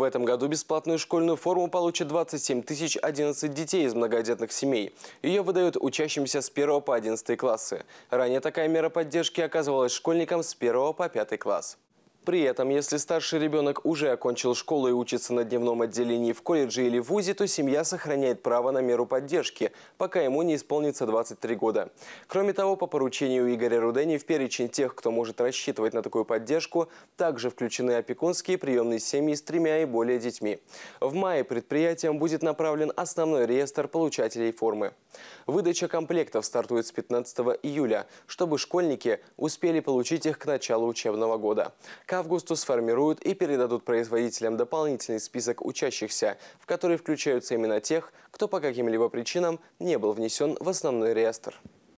В этом году бесплатную школьную форму получат 27 тысяч 11 детей из многодетных семей. Ее выдают учащимся с 1 по 11 классы. Ранее такая мера поддержки оказывалась школьникам с 1 по 5 класс. При этом, если старший ребенок уже окончил школу и учится на дневном отделении в колледже или вузе, то семья сохраняет право на меру поддержки, пока ему не исполнится 23 года. Кроме того, по поручению Игоря Рудени в перечень тех, кто может рассчитывать на такую поддержку, также включены опекунские приемные семьи с тремя и более детьми. В мае предприятиям будет направлен основной реестр получателей формы. Выдача комплектов стартует с 15 июля, чтобы школьники успели получить их к началу учебного года августу сформируют и передадут производителям дополнительный список учащихся, в который включаются именно тех, кто по каким-либо причинам не был внесен в основной реестр.